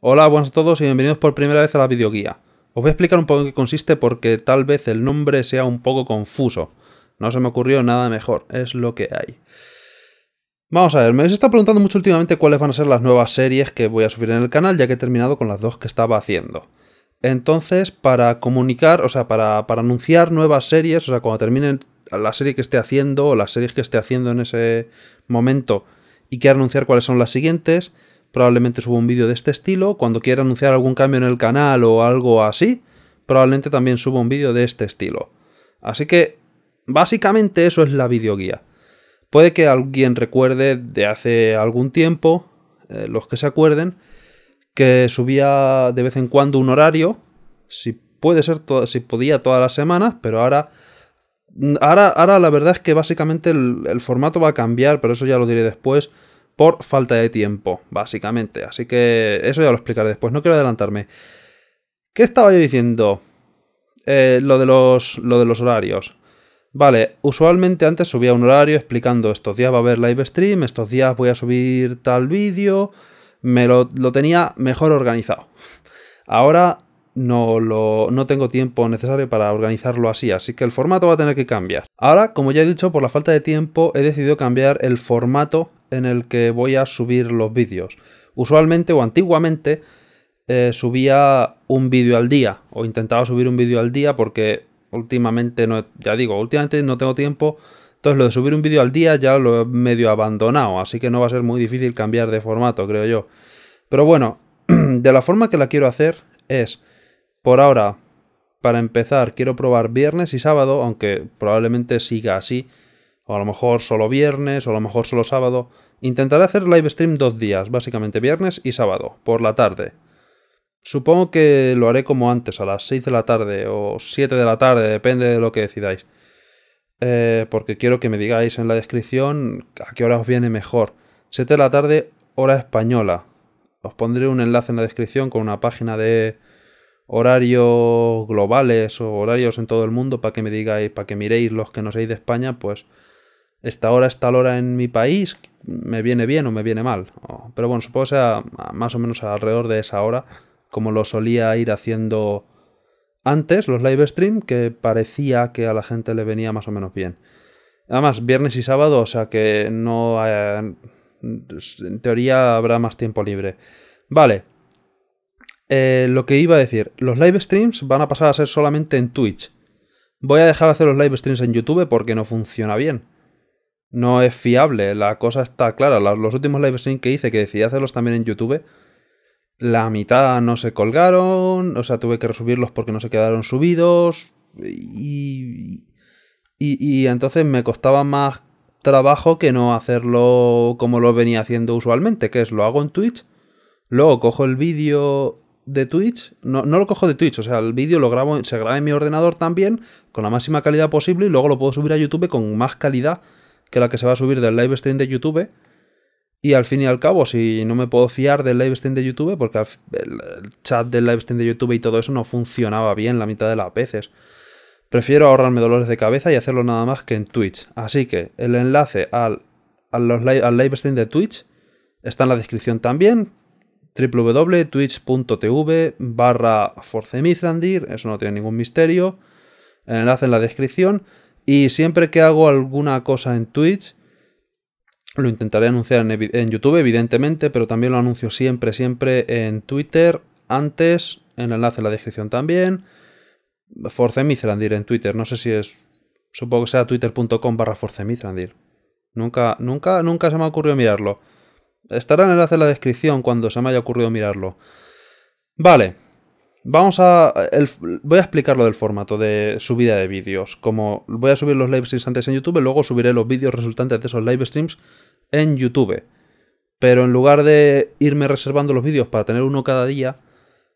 Hola, buenas a todos y bienvenidos por primera vez a la videoguía. Os voy a explicar un poco en qué consiste porque tal vez el nombre sea un poco confuso. No se me ocurrió nada mejor, es lo que hay. Vamos a ver, me habéis está preguntando mucho últimamente cuáles van a ser las nuevas series que voy a subir en el canal ya que he terminado con las dos que estaba haciendo. Entonces, para comunicar, o sea, para, anunciar nuevas series, o sea, cuando terminen la serie que esté haciendo o las series que esté haciendo en ese momento y quiera anunciar cuáles son las siguientes, probablemente subo un vídeo de este estilo. Cuando quiera anunciar algún cambio en el canal o algo así, probablemente también subo un vídeo de este estilo. Así que, básicamente eso es la videoguía. Puede que alguien recuerde de hace algún tiempo, eh, los que se acuerden, que subía de vez en cuando un horario, si puede ser, si podía todas las semanas, pero ahora... Mm, ahora, ahora la verdad es que básicamente el formato va a cambiar, pero eso ya lo diré después por falta de tiempo, básicamente. Así que eso ya lo explicaré después, no quiero adelantarme. ¿Qué estaba yo diciendo? Eh, lo, de los, de los horarios. Vale, usualmente antes subía un horario explicando estos días va a haber live stream, estos días voy a subir tal vídeo, me lo, tenía mejor organizado. Ahora no, lo, no tengo tiempo necesario para organizarlo así, así que el formato va a tener que cambiar. Ahora, como ya he dicho, por la falta de tiempo he decidido cambiar el formato en el que voy a subir los vídeos. Usualmente o antiguamente eh, subía un vídeo al día o intentaba subir un vídeo al día porque últimamente no, ya digo, últimamente no tengo tiempo. Entonces lo de subir un vídeo al día ya lo he medio abandonado, así que no va a ser muy difícil cambiar de formato, creo yo. Pero bueno, de la forma que la quiero hacer es, por ahora, para empezar, quiero probar viernes y sábado, aunque probablemente siga así o a lo mejor solo viernes, o a lo mejor solo sábado. Intentaré hacer live stream dos días, básicamente viernes y sábado, por la tarde. Supongo que lo haré como antes, a las 6 de la tarde o 7 de la tarde, depende de lo que decidáis. Eh, porque quiero que me digáis en la descripción a qué hora os viene mejor. 7 de la tarde, hora española. Os pondré un enlace en la descripción con una página de horarios globales o horarios en todo el mundo para que me digáis, para que miréis los que no seáis de España, pues esta hora esta hora en mi país, me viene bien o me viene mal. Pero bueno, supongo que sea más o menos alrededor de esa hora, como lo solía ir haciendo antes, los live streams, que parecía que a la gente le venía más o menos bien. Además, viernes y sábado, o sea que no... Eh, en teoría habrá más tiempo libre. Vale. Eh, lo que iba a decir, los live streams van a pasar a ser solamente en Twitch. Voy a dejar de hacer los live streams en YouTube porque no funciona bien no es fiable, la cosa está clara. Los últimos live streams que hice, que decidí hacerlos también en YouTube, la mitad no se colgaron, o sea, tuve que resubirlos porque no se quedaron subidos. Y, entonces me costaba más trabajo que no hacerlo como lo venía haciendo usualmente, que es lo hago en Twitch, luego cojo el vídeo de Twitch, no, no, lo cojo de Twitch, o sea, el vídeo lo grabo, se graba en mi ordenador también, con la máxima calidad posible, y luego lo puedo subir a YouTube con más calidad que la que se va a subir del live stream de YouTube. Y al fin y al cabo, si no me puedo fiar del live stream de YouTube, porque el chat del live stream de YouTube y todo eso no funcionaba bien la mitad de las veces. Prefiero ahorrarme dolores de cabeza y hacerlo nada más que en Twitch. Así que el enlace al, stream de Twitch está en la descripción también. www.twitch.tv barra forcemithrandir, eso no tiene ningún misterio. El enlace en la descripción. Y siempre que hago alguna cosa en Twitch, lo intentaré anunciar en, YouTube, evidentemente, pero también lo anuncio siempre, siempre en Twitter, antes, en el enlace en la descripción también. Force en Twitter, no sé si es. Supongo que sea twitter.com barra Force Nunca, nunca, nunca se me ha ocurrido mirarlo. Estará en el enlace en la descripción cuando se me haya ocurrido mirarlo. Vale. Vamos a. voy a explicar lo del formato de subida de vídeos. Como voy a subir los live streams antes en YouTube, luego subiré los vídeos resultantes de esos live streams en YouTube. Pero en lugar de irme reservando los vídeos para tener uno cada día,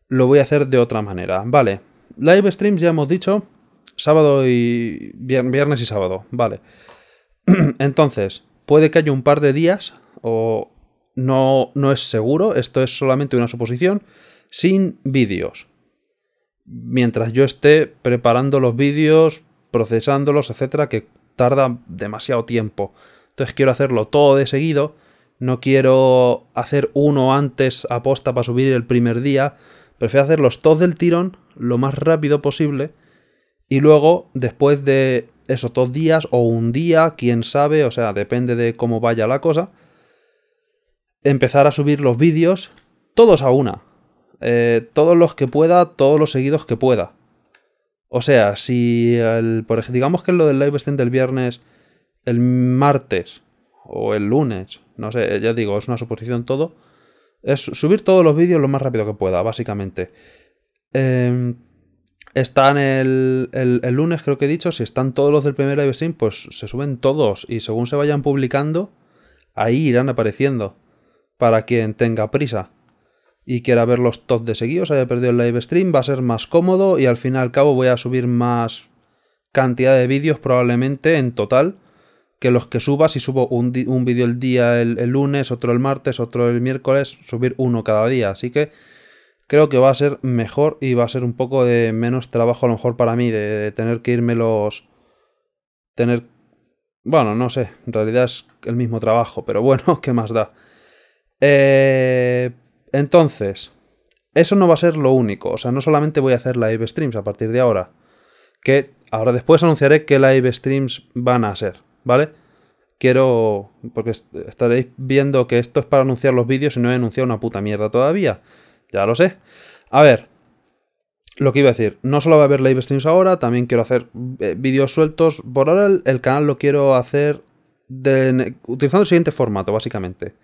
lo voy a hacer de otra manera. Vale. Live streams ya hemos dicho. Sábado y. Viernes y sábado. Vale. Entonces, puede que haya un par de días. O. No, no es seguro. Esto es solamente una suposición. Sin vídeos mientras yo esté preparando los vídeos, procesándolos, etcétera, que tarda demasiado tiempo. Entonces quiero hacerlo todo de seguido. No quiero hacer uno antes aposta para subir el primer día. Prefiero hacerlos todos del tirón, lo más rápido posible. Y luego, después de esos dos días o un día, quién sabe, o sea, depende de cómo vaya la cosa, empezar a subir los vídeos todos a una. Eh, todos los que pueda, todos los seguidos que pueda. O sea, si por ejemplo, digamos que lo del live stream del viernes, el martes o el lunes, no sé, ya digo, es una suposición todo, es subir todos los vídeos lo más rápido que pueda, básicamente. Em, están el, el, lunes, creo que he dicho, si están todos los del primer live stream, pues se suben todos y según se vayan publicando, ahí irán apareciendo para quien tenga prisa y quiera ver los tops de seguidos, haya perdido el live stream, va a ser más cómodo y al fin y al cabo voy a subir más cantidad de vídeos probablemente en total que los que suba, si subo un, vídeo el día el, lunes, otro el martes, otro el miércoles, subir uno cada día. Así que creo que va a ser mejor y va a ser un poco de menos trabajo a lo mejor para mí, de, tener que irme los... tener... Bueno, no sé, en realidad es el mismo trabajo, pero bueno, ¿qué más da? Eh, entonces, eso no va a ser lo único. O sea, no solamente voy a hacer live streams a partir de ahora. Que ahora después anunciaré qué live streams van a ser, ¿vale? Quiero. Porque estaréis viendo que esto es para anunciar los vídeos y no he anunciado una puta mierda todavía. Ya lo sé. A ver. Lo que iba a decir, no solo va a haber live streams ahora, también quiero hacer eh, vídeos sueltos. Por ahora el, canal lo quiero hacer utilizando el siguiente formato, básicamente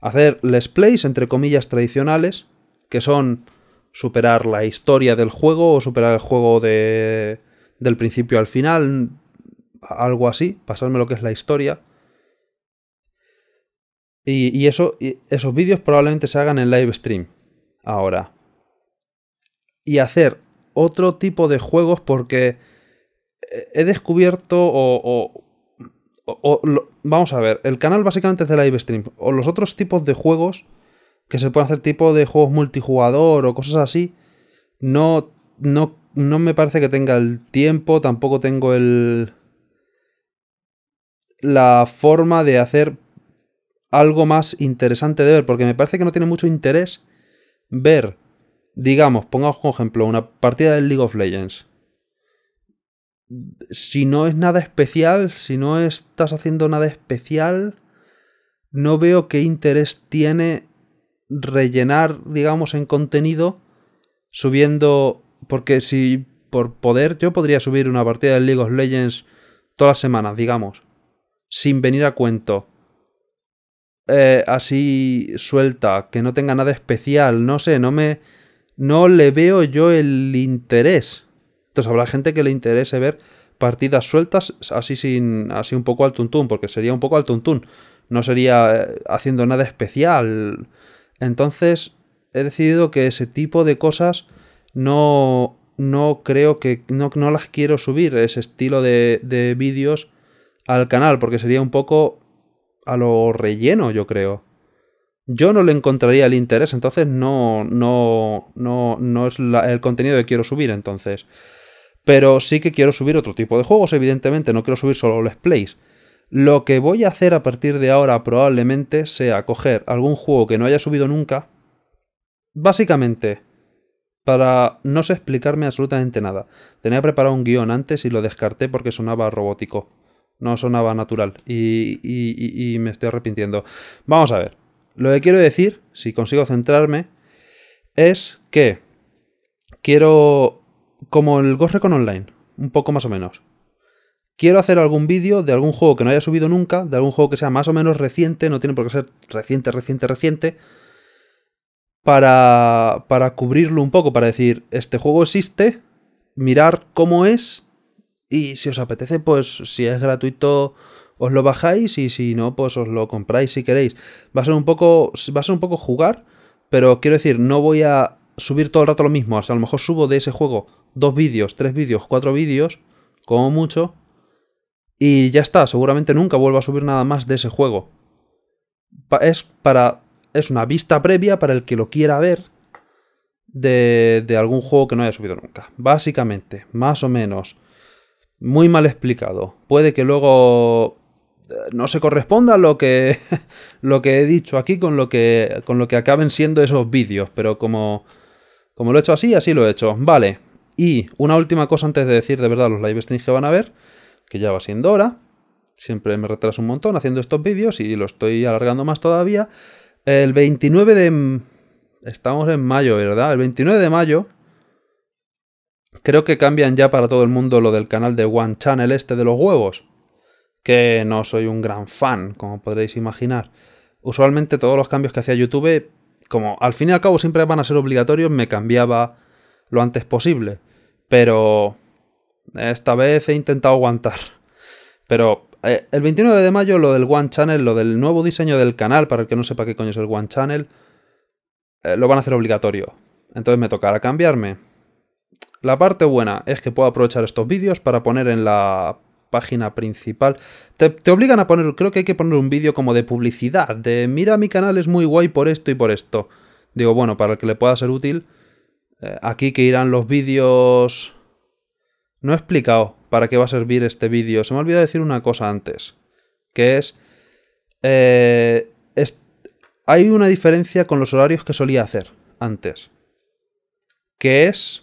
hacer let's plays, entre comillas, tradicionales, que son superar la historia del juego o superar el juego de, del principio al final, algo así, pasarme lo que es la historia. Y, esos vídeos probablemente se hagan en live stream ahora. Y hacer otro tipo de juegos porque he descubierto o o, vamos a ver, el canal básicamente es de live stream. O los otros tipos de juegos que se pueden hacer tipo de juegos multijugador o cosas así, no, no, no me parece que tenga el tiempo, tampoco tengo el... la forma de hacer algo más interesante de ver, porque me parece que no tiene mucho interés ver, digamos, pongamos como ejemplo, una partida del League of Legends si no es nada especial, si no estás haciendo nada especial, no veo qué interés tiene rellenar, digamos, en contenido subiendo, porque si por poder yo podría subir una partida de League of Legends todas las semanas, digamos, sin venir a cuento. Eh, así suelta, que no tenga nada especial, no sé, no me... No le veo yo el interés. Entonces habrá gente que le interese ver partidas sueltas así sin así un poco al tuntún, porque sería un poco al tuntún, no sería eh, haciendo nada especial. Entonces he decidido que ese tipo de cosas no no creo que no, no las quiero subir ese estilo de, vídeos al canal, porque sería un poco a lo relleno, yo creo. Yo no le encontraría el interés, entonces no, no, no, no es el contenido que quiero subir, entonces. Pero sí que quiero subir otro tipo de juegos, evidentemente, no quiero subir solo los Plays. Lo que voy a hacer a partir de ahora probablemente sea coger algún juego que no haya subido nunca, básicamente, para no sé explicarme absolutamente nada. Tenía preparado un guión antes y lo descarté porque sonaba robótico, no sonaba natural, y, y me estoy arrepintiendo. Vamos a ver, lo que quiero decir, si consigo centrarme, es que quiero como el Ghost Recon Online, un poco más o menos. Quiero hacer algún vídeo de algún juego que no haya subido nunca, de algún juego que sea más o menos reciente, no tiene por qué ser reciente, reciente, reciente, para, para cubrirlo un poco, para decir, este juego existe, mirar cómo es, y si os apetece, pues si es gratuito, os lo bajáis, y si no, pues os lo compráis si queréis. Va a ser un poco, va a ser un poco jugar, pero quiero decir, no voy a subir todo el rato lo mismo, o a lo mejor subo de ese juego dos vídeos, tres vídeos, cuatro vídeos, como mucho, y ya está, seguramente nunca vuelvo a subir nada más de ese juego. es para. Es una vista previa para el que lo quiera ver de, de, algún juego que no haya subido nunca. Básicamente, más o menos. Muy mal explicado. Puede que luego eh, no se corresponda lo que, lo que he dicho aquí con lo que, con lo que acaben siendo esos vídeos, pero como, como lo he hecho así, así lo he hecho. Vale, y una última cosa antes de decir de verdad los live streams que van a ver, que ya va siendo hora. Siempre me retraso un montón haciendo estos vídeos y lo estoy alargando más todavía. El 29 de... Estamos en mayo, ¿verdad? El 29 de mayo creo que cambian ya para todo el mundo lo del canal de One Channel este de los huevos. Que no soy un gran fan, como podréis imaginar. Usualmente todos los cambios que hacía YouTube, como al fin y al cabo siempre van a ser obligatorios, me cambiaba lo antes posible pero esta vez he intentado aguantar. Pero eh, el 29 de mayo lo del One Channel, lo del nuevo diseño del canal, para el que no sepa qué coño es el One Channel, eh, lo van a hacer obligatorio. Entonces me tocará cambiarme. La parte buena es que puedo aprovechar estos vídeos para poner en la página principal. Te, te, obligan a poner, creo que hay que poner un vídeo como de publicidad, de mira mi canal es muy guay por esto y por esto. Digo, bueno, para el que le pueda ser útil, eh, aquí que irán los vídeos... No he explicado para qué va a servir este vídeo. Se me ha olvidado decir una cosa antes, que es... Eh, hay una diferencia con los horarios que solía hacer antes, que es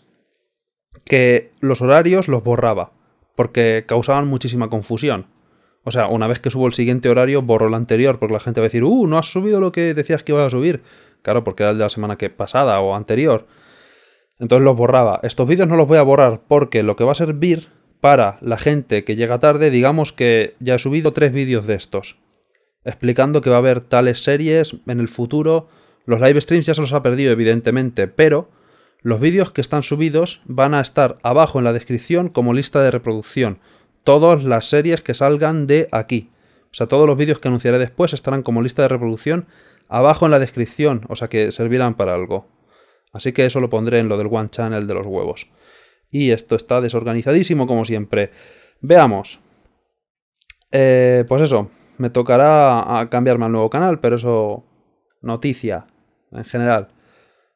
que los horarios los borraba, porque causaban muchísima confusión. O sea, una vez que subo el siguiente horario, borro el anterior, porque la gente va a decir, uh, no has subido lo que decías que ibas a subir. Claro, porque era el de la semana que pasada o anterior. Entonces los borraba. Estos vídeos no los voy a borrar porque lo que va a servir para la gente que llega tarde, digamos que ya he subido tres vídeos de estos, explicando que va a haber tales series en el futuro. Los live streams ya se los ha perdido, evidentemente, pero los vídeos que están subidos van a estar abajo en la descripción como lista de reproducción. Todas las series que salgan de aquí. O sea, todos los vídeos que anunciaré después estarán como lista de reproducción abajo en la descripción, o sea que servirán para algo. Así que eso lo pondré en lo del One Channel de los huevos. Y esto está desorganizadísimo como siempre. Veamos. Eh, pues eso, me tocará ah, cambiarme al nuevo canal, pero eso... Noticia, en general.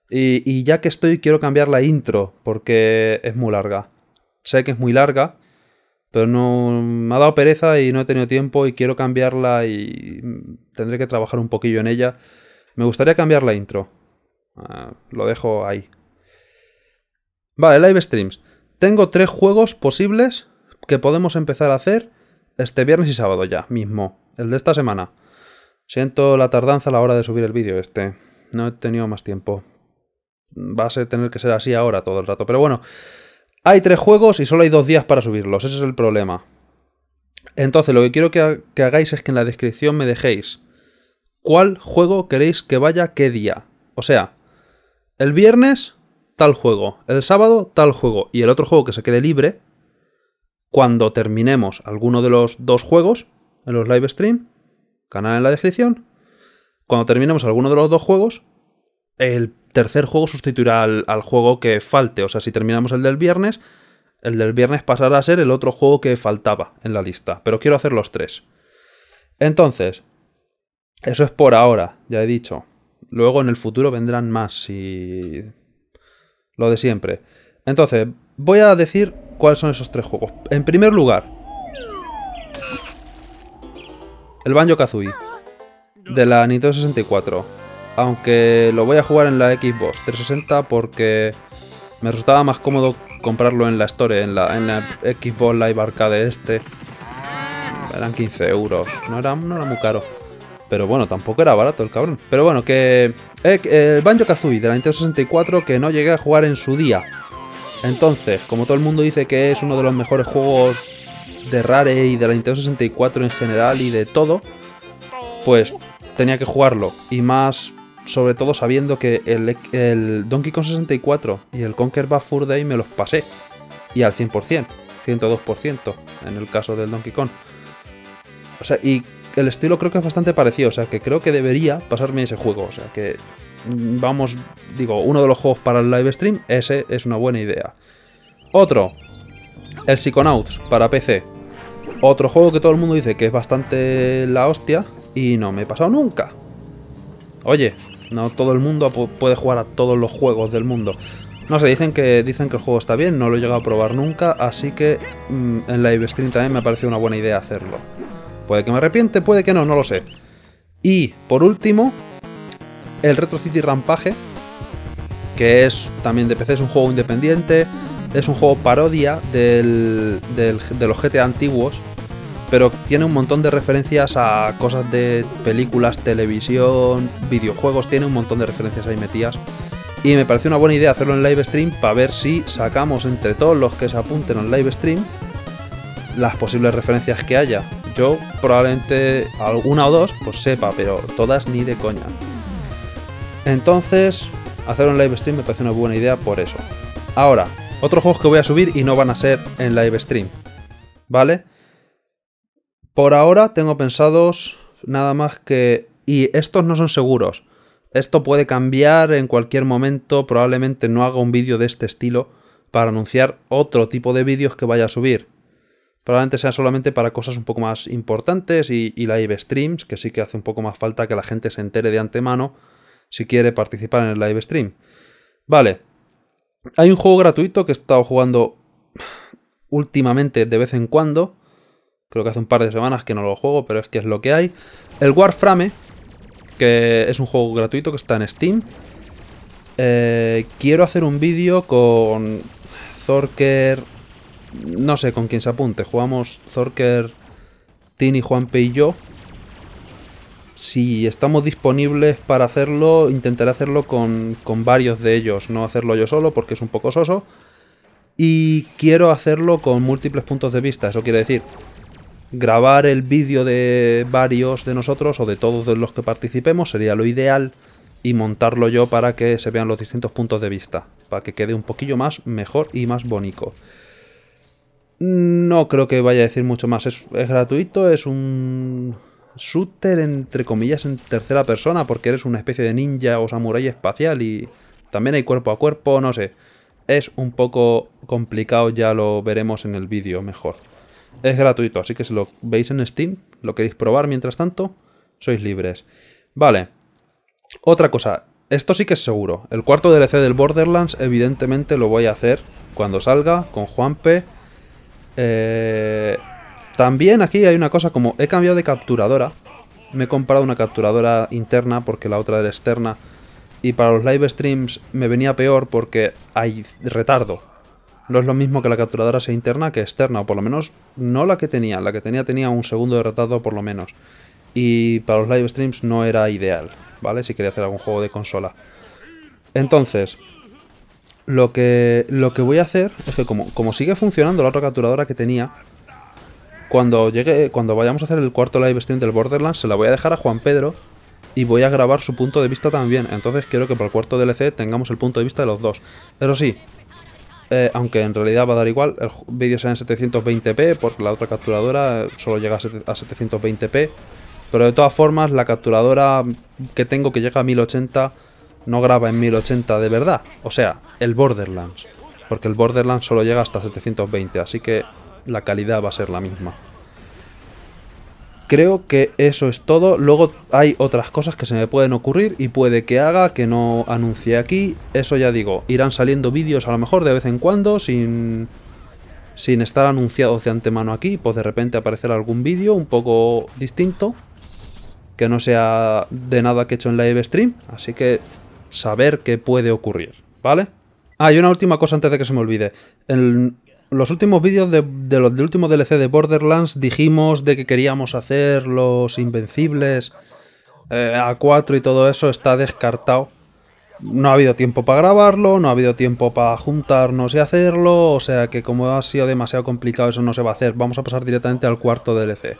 Y, y, ya que estoy, quiero cambiar la intro, porque es muy larga. Sé que es muy larga, pero no me ha dado pereza y no he tenido tiempo y quiero cambiarla y tendré que trabajar un poquillo en ella. Me gustaría cambiar la intro. Ah, lo dejo ahí. Vale, live streams. Tengo tres juegos posibles que podemos empezar a hacer este viernes y sábado ya, mismo. El de esta semana. Siento la tardanza a la hora de subir el vídeo este. No he tenido más tiempo. Va a ser, tener que ser así ahora todo el rato. Pero bueno, hay tres juegos y solo hay dos días para subirlos. Ese es el problema. Entonces, lo que quiero que hagáis es que en la descripción me dejéis cuál juego queréis que vaya qué día. O sea, el viernes tal juego, el sábado tal juego y el otro juego que se quede libre, cuando terminemos alguno de los dos juegos en los live stream, canal en la descripción, cuando terminemos alguno de los dos juegos, el tercer juego sustituirá al, al, juego que falte. O sea, si terminamos el del viernes, el del viernes pasará a ser el otro juego que faltaba en la lista. Pero quiero hacer los tres. Entonces, eso es por ahora, ya he dicho. Luego en el futuro vendrán más y... Lo de siempre. Entonces, voy a decir cuáles son esos tres juegos. En primer lugar, el Banjo Kazooie de la Nintendo 64. Aunque lo voy a jugar en la Xbox 360 porque me resultaba más cómodo comprarlo en la Store, en la, en la Xbox Live Arcade este. Eran 15 euros, no era, no era muy caro. Pero bueno, tampoco era barato el cabrón. Pero bueno, que. Eh, eh, el Banjo Kazooie de la Nintendo 64 que no llegué a jugar en su día. Entonces, como todo el mundo dice que es uno de los mejores juegos de Rare y de la Nintendo 64 en general y de todo, pues tenía que jugarlo. Y más, sobre todo sabiendo que el, Donkey Kong 64 y el Conquer Bad de Day me los pasé. Y al 100%, 102% en el caso del Donkey Kong. O sea, y el estilo creo que es bastante parecido, o sea, que creo que debería pasarme ese juego, o sea, que mm, vamos, digo, uno de los juegos para el live stream, ese es una buena idea. Otro, el Psychonauts para PC. Otro juego que todo el mundo dice que es bastante la hostia y no me he pasado nunca. Oye, no todo el mundo puede jugar a todos los juegos del mundo. No sé, dicen que, dicen que el juego está bien, no lo he llegado a probar nunca, así que mm, en live stream también me ha parecido una buena idea hacerlo. Puede que me arrepiente, puede que no, no lo sé. Y por último, el Retro City Rampage, que es también de PC, es un juego independiente, es un juego parodia de los GTA antiguos, pero tiene un montón de referencias a cosas de películas, televisión, videojuegos, tiene un montón de referencias ahí metidas. Y me pareció una buena idea hacerlo en live stream para ver si sacamos entre todos los que se apunten en live stream las posibles referencias que haya yo probablemente alguna o dos, pues sepa, pero todas ni de coña. Entonces, hacer un live stream me parece una buena idea por eso. Ahora, otros juegos que voy a subir y no van a ser en live stream. ¿Vale? Por ahora tengo pensados nada más que... Y estos no son seguros. Esto puede cambiar en cualquier momento. Probablemente no haga un vídeo de este estilo para anunciar otro tipo de vídeos que vaya a subir probablemente sea solamente para cosas un poco más importantes y, live streams, que sí que hace un poco más falta que la gente se entere de antemano si quiere participar en el live stream. Vale, hay un juego gratuito que he estado jugando últimamente de vez en cuando. Creo que hace un par de semanas que no lo juego, pero es que es lo que hay. El Warframe, que es un juego gratuito que está en Steam. Eh, quiero hacer un vídeo con Zorker no sé con quién se apunte. Jugamos Zorker, Tini, Juanpe y yo. Si estamos disponibles para hacerlo, intentaré hacerlo con, varios de ellos. No hacerlo yo solo porque es un poco soso. Y quiero hacerlo con múltiples puntos de vista. Eso quiere decir grabar el vídeo de varios de nosotros o de todos los que participemos sería lo ideal y montarlo yo para que se vean los distintos puntos de vista, para que quede un poquillo más mejor y más bonito. No creo que vaya a decir mucho más. Es, gratuito, es un shooter entre comillas en tercera persona porque eres una especie de ninja o samurái espacial y también hay cuerpo a cuerpo, no sé. Es un poco complicado, ya lo veremos en el vídeo mejor. Es gratuito, así que si lo veis en Steam, lo queréis probar mientras tanto, sois libres. Vale. Otra cosa, esto sí que es seguro. El cuarto DLC del Borderlands evidentemente lo voy a hacer cuando salga con Juanpe eh, también aquí hay una cosa, como he cambiado de capturadora, me he comprado una capturadora interna porque la otra era externa, y para los live streams me venía peor porque hay retardo. No es lo mismo que la capturadora sea interna que externa, o por lo menos no la que tenía, la que tenía tenía un segundo de retardo por lo menos. Y para los live streams no era ideal, ¿vale? Si quería hacer algún juego de consola. Entonces, lo que, lo que voy a hacer es que como, sigue funcionando la otra capturadora que tenía, cuando llegue, cuando vayamos a hacer el cuarto live stream del Borderlands, se la voy a dejar a Juan Pedro y voy a grabar su punto de vista también. Entonces quiero que para el cuarto DLC tengamos el punto de vista de los dos. pero sí, eh, aunque en realidad va a dar igual, el vídeo sea en 720p porque la otra capturadora eh, solo llega a 720p. Pero de todas formas, la capturadora que tengo que llega a 1080 no graba en 1080 de verdad, o sea, el Borderlands, porque el Borderlands solo llega hasta 720, así que la calidad va a ser la misma. Creo que eso es todo. Luego hay otras cosas que se me pueden ocurrir y puede que haga, que no anuncie aquí. Eso ya digo, irán saliendo vídeos a lo mejor de vez en cuando sin, sin estar anunciados de antemano aquí. Pues de repente aparecerá algún vídeo un poco distinto que no sea de nada que he hecho en live stream. Así que saber qué puede ocurrir, ¿vale? Ah, y una última cosa antes de que se me olvide. En los últimos vídeos de, los del último DLC de Borderlands dijimos de que queríamos hacer los invencibles eh, A4 y todo eso está descartado. No ha habido tiempo para grabarlo, no ha habido tiempo para juntarnos y hacerlo, o sea que como ha sido demasiado complicado eso no se va a hacer, vamos a pasar directamente al cuarto DLC.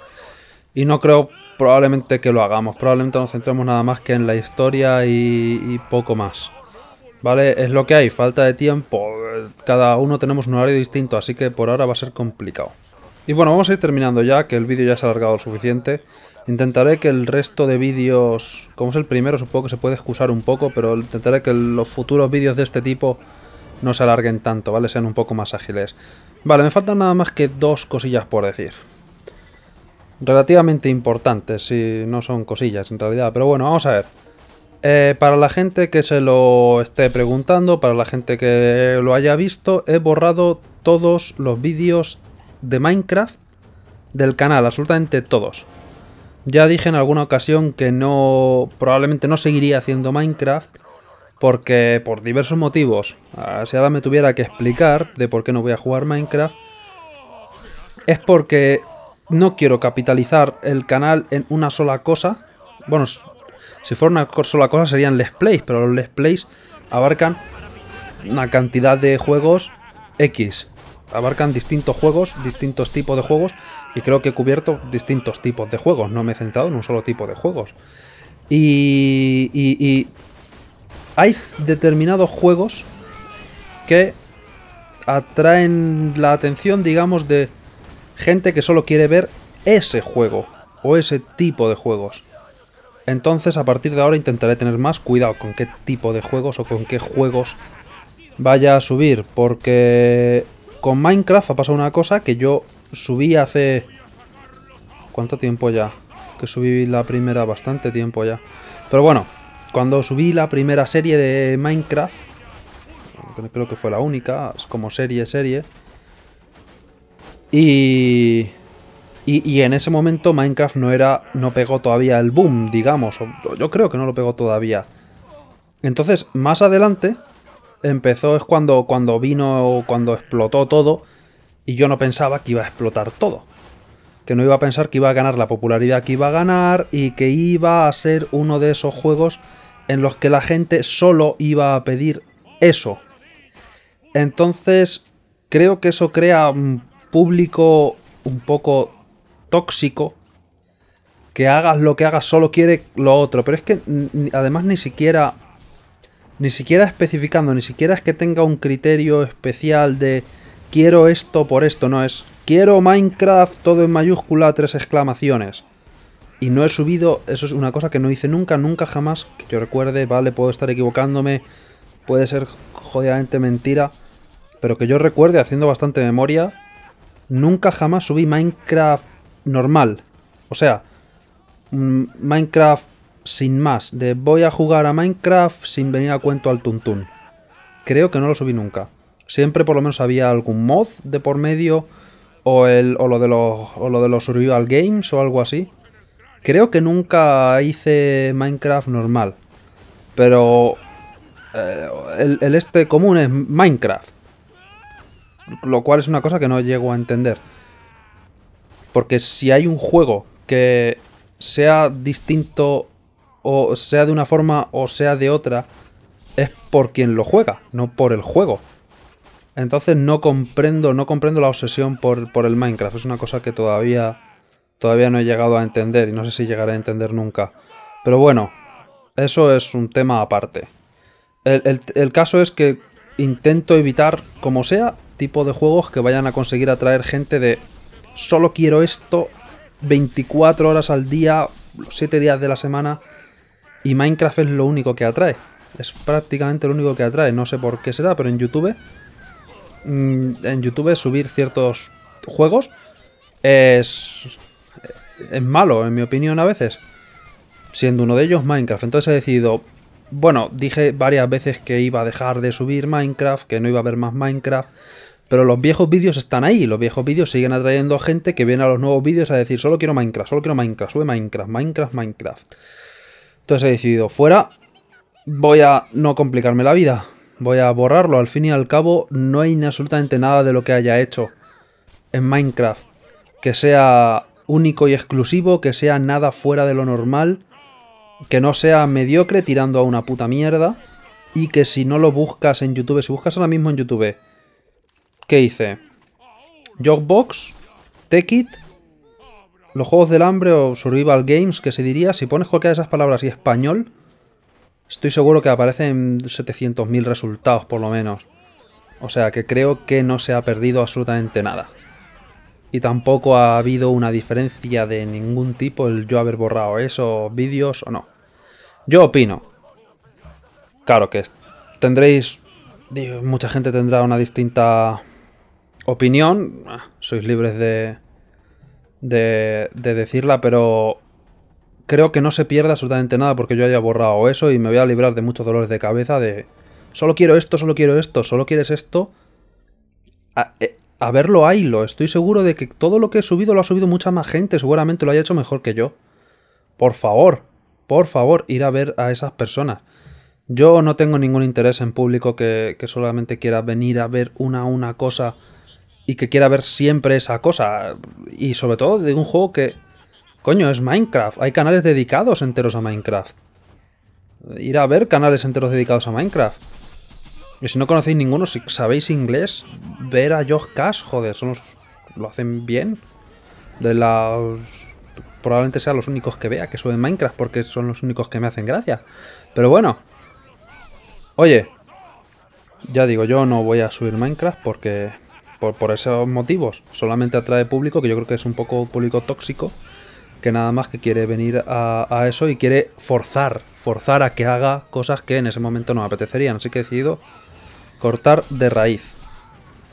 Y no creo probablemente que lo hagamos. Probablemente nos centremos nada más que en la historia y, poco más. ¿Vale? Es lo que hay, falta de tiempo. Cada uno tenemos un horario distinto, así que por ahora va a ser complicado. Y bueno, vamos a ir terminando ya, que el vídeo ya se ha alargado lo suficiente. Intentaré que el resto de vídeos, como es el primero, supongo que se puede excusar un poco, pero intentaré que los futuros vídeos de este tipo no se alarguen tanto, ¿vale? Sean un poco más ágiles. Vale, me faltan nada más que dos cosillas por decir relativamente importantes, si no son cosillas en realidad. Pero bueno, vamos a ver. Eh, para la gente que se lo esté preguntando, para la gente que lo haya visto, he borrado todos los vídeos de Minecraft del canal, absolutamente todos. Ya dije en alguna ocasión que no, probablemente no seguiría haciendo Minecraft porque por diversos motivos, si ahora me tuviera que explicar de por qué no voy a jugar Minecraft, es porque no quiero capitalizar el canal en una sola cosa. Bueno, si fuera una sola cosa serían Let's Plays, pero los Let's Plays abarcan una cantidad de juegos X. Abarcan distintos juegos, distintos tipos de juegos, y creo que he cubierto distintos tipos de juegos. No me he centrado en un solo tipo de juegos. Y, y hay determinados juegos que atraen la atención, digamos, de gente que solo quiere ver ese juego o ese tipo de juegos. Entonces a partir de ahora intentaré tener más cuidado con qué tipo de juegos o con qué juegos vaya a subir, porque con Minecraft ha pasado una cosa que yo subí hace... ¿Cuánto tiempo ya? Que subí la primera bastante tiempo ya. Pero bueno, cuando subí la primera serie de Minecraft, creo que fue la única, como serie, serie, y, y, en ese momento Minecraft no era no pegó todavía el boom, digamos. yo creo que no lo pegó todavía. Entonces, más adelante, empezó es cuando, cuando vino, cuando explotó todo. Y yo no pensaba que iba a explotar todo. Que no iba a pensar que iba a ganar la popularidad que iba a ganar y que iba a ser uno de esos juegos en los que la gente solo iba a pedir eso. Entonces, creo que eso crea público un poco tóxico que hagas lo que hagas solo quiere lo otro. Pero es que además ni siquiera ni siquiera especificando, ni siquiera es que tenga un criterio especial de quiero esto por esto, no es quiero Minecraft todo en mayúscula, tres exclamaciones. Y no he subido, eso es una cosa que no hice nunca, nunca jamás, que yo recuerde, vale, puedo estar equivocándome, puede ser jodidamente mentira, pero que yo recuerde haciendo bastante memoria, nunca jamás subí Minecraft normal. O sea, mm, Minecraft sin más, de voy a jugar a Minecraft sin venir a cuento al tuntún. Creo que no lo subí nunca. Siempre por lo menos había algún mod de por medio o, el, o, lo, de los, lo de los survival games o algo así. Creo que nunca hice Minecraft normal. Pero eh, el este común es Minecraft. Lo cual es una cosa que no llego a entender. Porque si hay un juego que sea distinto o sea de una forma o sea de otra, es por quien lo juega, no por el juego. Entonces no comprendo, no comprendo la obsesión por, por el Minecraft. Es una cosa que todavía, todavía no he llegado a entender y no sé si llegaré a entender nunca. Pero bueno, eso es un tema aparte. El, el caso es que intento evitar, como sea, tipo de juegos que vayan a conseguir atraer gente de solo quiero esto 24 horas al día, 7 días de la semana. Y Minecraft es lo único que atrae. Es prácticamente lo único que atrae. No sé por qué será, pero en YouTube. Mm, en YouTube subir ciertos juegos es. Es malo, en mi opinión, a veces. Siendo uno de ellos Minecraft. Entonces he decidido. Bueno, dije varias veces que iba a dejar de subir Minecraft, que no iba a haber más Minecraft. Pero los viejos vídeos están ahí, los viejos vídeos siguen atrayendo a gente que viene a los nuevos vídeos a decir, solo quiero Minecraft, solo quiero Minecraft, sube Minecraft, Minecraft, Minecraft. Entonces he decidido, fuera, voy a no complicarme la vida, voy a borrarlo, al fin y al cabo no hay absolutamente nada de lo que haya hecho en Minecraft que sea único y exclusivo, que sea nada fuera de lo normal, que no sea mediocre tirando a una puta mierda y que si no lo buscas en YouTube, si buscas ahora mismo en YouTube ¿Qué hice? Jogbox, Tekit, los Juegos del Hambre o Survival Games, que se diría. Si pones cualquiera de esas palabras y español, estoy seguro que aparecen 700.000 resultados por lo menos. O sea que creo que no se ha perdido absolutamente nada. Y tampoco ha habido una diferencia de ningún tipo el yo haber borrado esos vídeos o no. Yo opino. Claro que tendréis... Mucha gente tendrá una distinta opinión, ah, sois libres de, de, decirla, pero creo que no se pierda absolutamente nada porque yo haya borrado eso y me voy a librar de muchos dolores de cabeza de solo quiero esto, solo quiero esto, solo quieres esto. A, eh, verlo ahí estoy seguro de que todo lo que he subido lo ha subido mucha más gente, seguramente lo haya hecho mejor que yo. Por favor, por favor, ir a ver a esas personas. Yo no tengo ningún interés en público que, que solamente quiera venir a ver una a una cosa y que quiera ver siempre esa cosa. Y sobre todo de un juego que... Coño, es Minecraft. Hay canales dedicados enteros a Minecraft. Ir a ver canales enteros dedicados a Minecraft. Y si no conocéis ninguno, si sabéis inglés, ver a Josh Cash, joder, son los, lo hacen bien. De los... Probablemente sean los únicos que vea que suben Minecraft, porque son los únicos que me hacen gracia. Pero bueno. Oye. Ya digo, yo no voy a subir Minecraft porque por, esos motivos. Solamente atrae público que yo creo que es un poco público tóxico, que nada más que quiere venir a, eso y quiere forzar, forzar a que haga cosas que en ese momento no apetecerían. Así que he decidido cortar de raíz.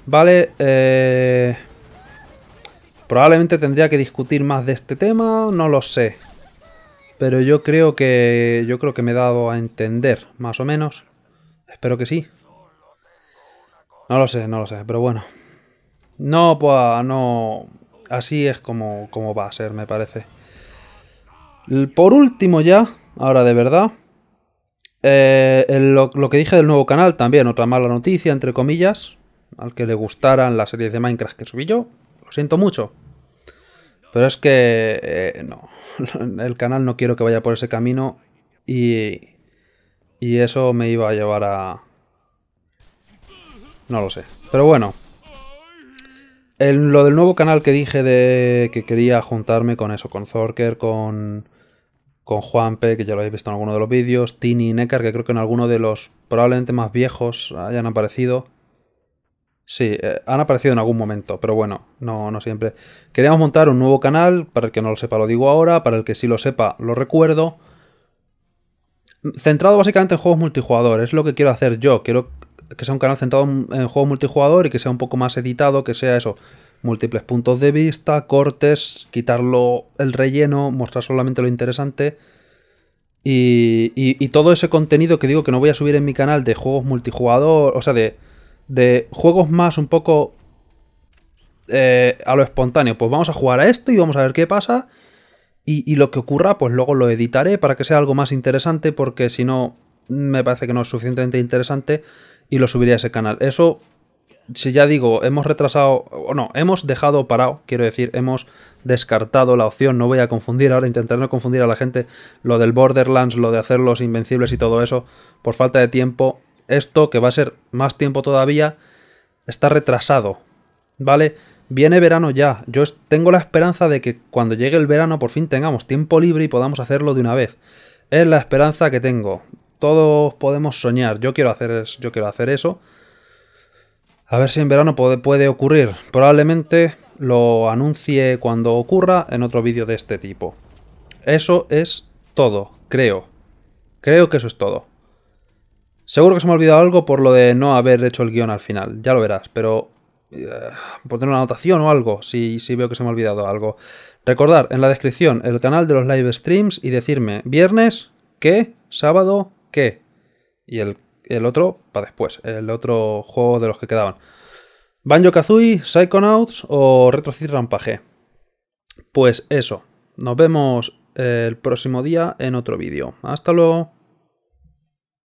Vale, eh, Probablemente tendría que discutir más de este tema, no lo sé. Pero yo creo que. Yo creo que me he dado a entender, más o menos. Espero que sí. No lo sé, no lo sé, pero bueno. No, pues no. Así es como, como va a ser, me parece. Por último ya, ahora de verdad, eh, lo, que dije del nuevo canal también, otra mala noticia, entre comillas, al que le gustaran las series de Minecraft que subí yo, lo siento mucho. Pero es que, eh, no, el canal no quiero que vaya por ese camino y, y eso me iba a llevar a... No lo sé. Pero bueno, lo del nuevo canal que dije de que quería juntarme con eso, con Zorker, con, con Juanpe, que ya lo habéis visto en alguno de los vídeos, Tini y Necker, que creo que en alguno de los probablemente más viejos hayan aparecido. Sí, eh, han aparecido en algún momento, pero bueno, no, no siempre. Queríamos montar un nuevo canal, para el que no lo sepa lo digo ahora, para el que sí lo sepa lo recuerdo. Centrado básicamente en juegos multijugador, es lo que quiero hacer yo. Quiero que sea un canal centrado en juegos multijugador y que sea un poco más editado, que sea eso, múltiples puntos de vista, cortes, quitarlo el relleno, mostrar solamente lo interesante. Y, y, todo ese contenido que digo que no voy a subir en mi canal de juegos multijugador, o sea, de, de juegos más un poco eh, a lo espontáneo. Pues vamos a jugar a esto y vamos a ver qué pasa. Y, y lo que ocurra, pues luego lo editaré para que sea algo más interesante, porque si no, me parece que no es suficientemente interesante y lo subiría a ese canal. Eso, si ya digo, hemos retrasado, o no, hemos dejado parado, quiero decir, hemos descartado la opción, no voy a confundir ahora, intentar no confundir a la gente, lo del Borderlands, lo de hacerlos invencibles y todo eso, por falta de tiempo, esto que va a ser más tiempo todavía, está retrasado, ¿vale? Viene verano ya, yo tengo la esperanza de que cuando llegue el verano por fin tengamos tiempo libre y podamos hacerlo de una vez. Es la esperanza que tengo todos podemos soñar. Yo quiero hacer, yo quiero hacer eso. A ver si en verano puede, puede ocurrir. Probablemente lo anuncie cuando ocurra en otro vídeo de este tipo. Eso es todo, creo. Creo que eso es todo. Seguro que se me ha olvidado algo por lo de no haber hecho el guión al final, ya lo verás, pero eh, poner una anotación o algo, si, si veo que se me ha olvidado algo. Recordar en la descripción el canal de los live streams y decirme viernes, ¿qué? ¿Sábado? Y el, el otro para después, el otro juego de los que quedaban. Banjo Kazooie, Psychonauts o Retro City Rampage. Pues eso, nos vemos el próximo día en otro vídeo. Hasta luego.